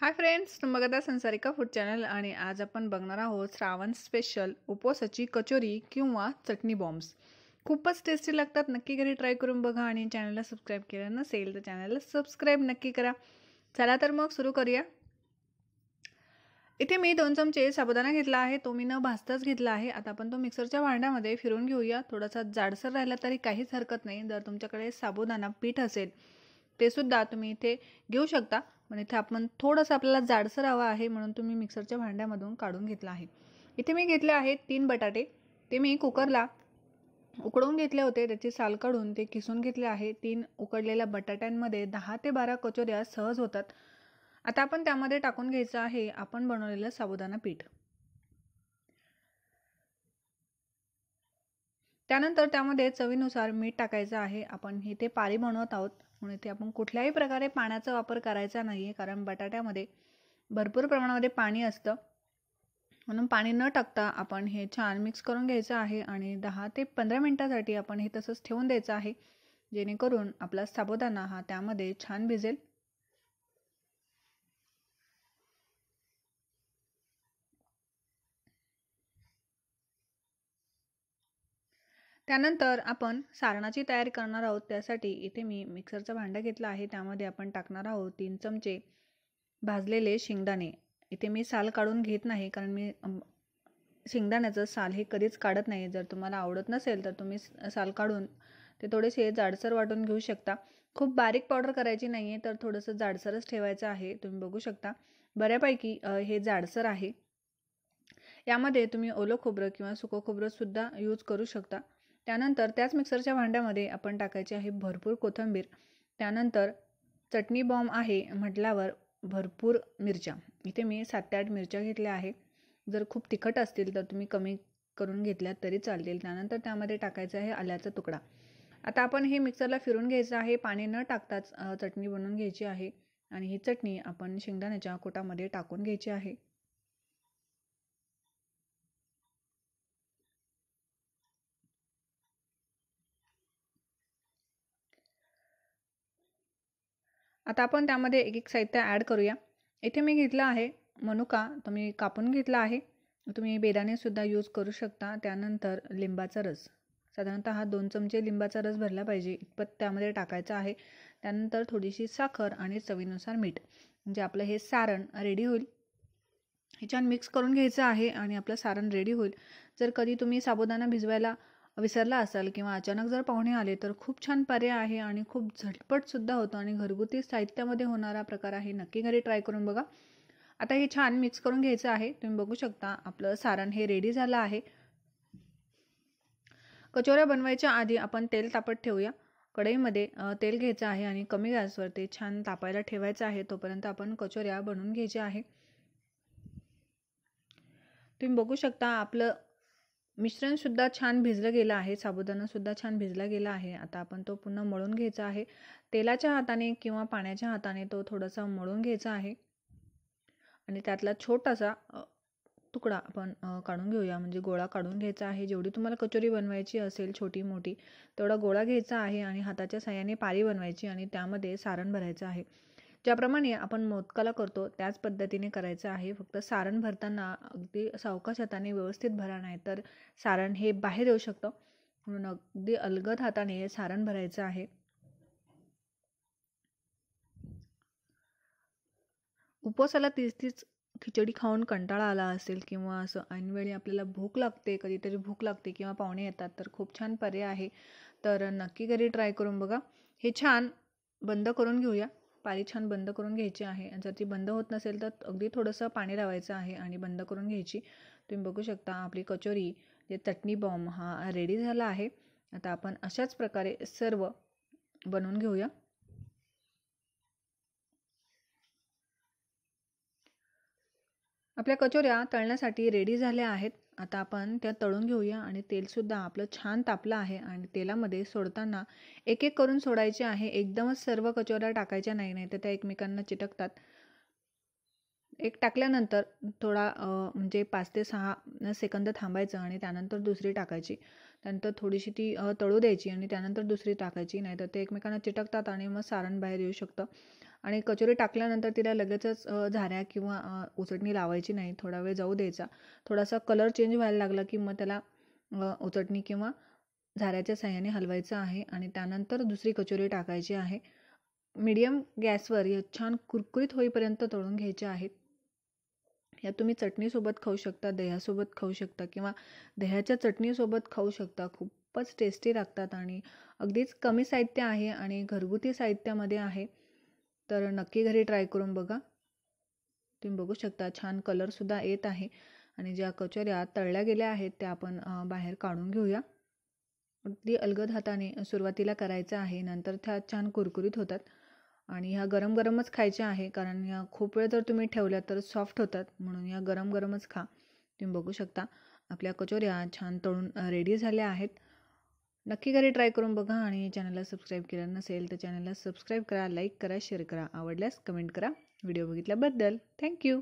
हाय friends मगदा संसारिका food channel आणि आज आपण बघणार आहोत श्रावण स्पेशल उपवासाची कचोरी किंवा चटणी बॉम्ब्स खूपच टेस्टी लागतात नक्की घरी ट्राय करून बघा आणि चॅनलला सबस्क्राईब केलं नसेल तर चॅनलला सबस्क्राईब नक्की करा चला तर मग सुरू करूया इथे मी दोन चमचे साबुदाणा घेतला आहे तो मी न भाजताच घेतला आहे आता आपण तो मिक्सरच्या भांड्यामध्ये फिरून घेऊया थोडासा जाडसर राहिला तरी काहीच हरकत नाही जर तुमच्याकडे साबुदाणा पीठ असेल ते सुद्धा तुम्ही इथे घेऊ शकता म्हणजे आपण थोडंसं आपल्याला जाडसर हवा आहे म्हणून तुम्ही मिक्सरच्या भांड्यामधून काढून घेतला आहे इथे मी घेतले आहेत तीन बटाटे ते मी कुकरला उकडवून घेतले होते त्याची साल काढून ते किसून घेतले आहे तीन उकडलेल्या बटाट्यांमध्ये दहा ते बारा कचोऱ्या सहज होतात आता आपण त्यामध्ये टाकून घ्यायचं आहे आपण बनवलेलं साबुदाणा पीठ त्यानंतर त्यामध्ये चवीनुसार मीठ टाकायचं आहे आपण हे ते पारी बनवत आहोत म्हणून इथे आपण कुठल्याही प्रकारे पाण्याचा वापर करायचा नाही आहे कारण बटाट्यामध्ये भरपूर प्रमाणामध्ये पाणी असतं म्हणून पाणी न टाकता आपण हे छान मिक्स करून घ्यायचं आहे आणि दहा ते पंधरा मिनटासाठी आपण हे तसंच ठेवून द्यायचं आहे जेणेकरून आपला साबुदाणा हा त्यामध्ये छान भिजेल त्यानंतर आपण सारणाची तयारी करणार आहोत त्यासाठी इथे मी मिक्सरचं भांडं घेतलं आहे त्यामध्ये आपण टाकणार आहोत तीन चमचे भाजलेले शेंगदाणे इथे मी साल काढून घेत नाही कारण मी शेंगदाण्याचं साल हे कधीच काढत नाही जर तुम्हाला आवडत नसेल तर तुम्ही साल काढून ते थोडेसे जाडसर वाटून घेऊ शकता खूप बारीक पावडर करायची नाही आहे तर थोडंसं जाडसरच ठेवायचं आहे तुम्ही बघू शकता बऱ्यापैकी हे जाडसर आहे यामध्ये तुम्ही ओलं खोबरं किंवा सुकं खोबरंसुद्धा यूज करू शकता त्यानंतर त्याच मिक्सरच्या भांड्यामध्ये आपण टाकायचे आहे भरपूर कोथिंबीर त्यानंतर चटणी बॉम्ब आहे म्हटल्यावर भरपूर मिरच्या इथे मी सात ते आठ मिरच्या घेतल्या आहे जर खूप तिखट असतील तर तुम्ही कमी करून घेतल्या तरी चालतील त्यानंतर त्यामध्ये टाकायचं आहे आल्याचा तुकडा आता आपण हे मिक्सरला फिरून घ्यायचं आहे पाणी न टाकताच चटणी बनवून घ्यायची आहे आणि ही चटणी आपण शेंगदाण्याच्या कोटामध्ये टाकून घ्यायची आहे आता आपण त्यामध्ये एक एक साहित्य ॲड करूया इथे मी घेतलं आहे मनुका मी कापून घेतला आहे तुम्ही बेदानेसुद्धा यूज करू शकता त्यानंतर लिंबाचा रस साधारणतः हा दोन चमचे लिंबाचा रस भरला पाहिजे इतपत त्यामध्ये टाकायचा आहे त्यानंतर थोडीशी साखर आणि चवीनुसार मीठ म्हणजे आपलं हे सारण रेडी होईल हे छान मिक्स करून घ्यायचं आहे आणि आपलं सारण रेडी होईल जर कधी तुम्ही साबुदाणा भिजवायला विसरला असाल किंवा अचानक जर पाहुणे आले तर खूप छान पर्याय आहे आणि खूप झटपटसुद्धा होतो आणि घरगुती साहित्यामध्ये होणारा प्रकार आहे नक्की घरी ट्राय करून बघा आता हे छान मिक्स करून घ्यायचं आहे तुम्ही बघू शकता आपलं सारण हे रेडी झालं आहे कचोऱ्या बनवायच्या आधी आपण तेल तापत ठेवूया कढईमध्ये तेल घ्यायचं आहे आणि कमी गॅसवर ते छान तापायला ठेवायचं आहे तोपर्यंत आपण कचोऱ्या बनवून घ्यायच्या आहे तुम्ही बघू शकता आपलं मिश्रणसुद्धा छान भिजलं गेलं आहे साबुदाणासुद्धा छान भिजला गेला आहे आता आपण तो पुन्हा मळून घ्यायचा आहे तेलाच्या हाताने किंवा पाण्याच्या हाताने तो थोडासा मळून घ्यायचा आहे आणि त्यातला छोटासा तुकडा आपण काढून घेऊया म्हणजे गोळा काढून घ्यायचा आहे जेवढी तुम्हाला कचोरी बनवायची असेल छोटी मोठी तेवढा गोळा घ्यायचा आहे आणि हाताच्या साह्याने पारी बनवायची आणि त्यामध्ये सारण भरायचं आहे ज्याप्रमाणे आपण मोदकाला करतो त्याच पद्धतीने करायचं आहे फक्त सारण भरताना अगदी सावकाश हाताने व्यवस्थित भरा नाही तर सारण हे बाहेर येऊ शकतं म्हणून अगदी अलगद हाताने हे सारण भरायचं आहे उपवासाला तीच तीच खिचडी खाऊन कंटाळा आला असेल किंवा असं ऐनवेळी आपल्याला भूक लागते कधीतरी भूक लागते किंवा पाहुणे येतात तर खूप छान पर्याय आहे तर नक्की घरी ट्राय करून बघा हे छान बंद करून घेऊया पाली छान बंद करून घ्यायची आहे जर ती बंद होत नसेल तर अगदी थोडंसं पाणी लावायचं आहे आणि बंद करून घ्यायची तुम्ही बघू शकता आपली कचोरी जे चटणी बॉम्ब हा रेडी झाला आहे आता आपण अशाच प्रकारे सर्व बनवून घेऊया आपल्या कचोऱ्या तळण्यासाठी रेडी झाल्या आहेत आता आपण त्या तळून घेऊया आणि तेलसुद्धा आपलं छान तापलं आहे आणि तेलामध्ये सोडताना एक एक करून सोडायचे आहे एकदमच सर्व कचोऱ्या टाकायच्या नाही नाही तर त्या एकमेकांना चिटकतात एक टाकल्यानंतर थोडा म्हणजे पाच ते सहा सेकंद थांबायचं आणि त्यानंतर दुसरी टाकायची त्यानंतर थोडीशी ती तळू द्यायची आणि त्यानंतर दुसरी टाकायची नाही तर ते एकमेकांना चिटकतात आणि मग सारण बाहेर येऊ शकतं आणि कचोरी टाकल्यानंतर तिला लगेचच झाऱ्या किंवा उचटणी लावायची नाही थोडा वेळ जाऊ द्यायचा थोडासा कलर चेंज व्हायला लागला की मग त्याला उचटणी किंवा झाऱ्याच्या साह्याने हलवायचं आहे आणि त्यानंतर दुसरी कचोरी टाकायची आहे मीडियम गॅसवर या छान कुरकुरीत होईपर्यंत तळून घ्यायचे आहेत या तुम्ही चटणीसोबत खाऊ शकता दह्यासोबत खाऊ शकता किंवा दह्याच्या चटणीसोबत खाऊ शकता खूपच टेस्टी लागतात आणि अगदीच कमी साहित्य आहे आणि घरगुती साहित्यामध्ये आहे तर नक्की घरी ट्राय करून बघा तुम्ही बघू शकता छान कलरसुद्धा येत आहे आणि ज्या कचोऱ्या तळल्या गेल्या आहेत त्या आपण बाहेर काढून घेऊया अगदी अलगद हाताने सुरुवातीला करायचं आहे नंतर त्या छान कुरकुरीत होतात आणि ह्या गरम गरमच खायच्या आहे कारण ह्या खूप वेळ जर तुम्ही ठेवल्या तर सॉफ्ट होतात म्हणून ह्या गरम गरमच खा तुम्ही बघू शकता आपल्या कचोऱ्या छान तळून रेडी झाल्या आहेत नक्की घरी ट्राय करून बघा आणि चॅनलला सबस्क्राईब केलं नसेल तर चॅनलला सबस्क्राईब करा लाईक करा शेअर करा आवडल्यास कमेंट करा व्हिडिओ बघितल्याबद्दल थँक्यू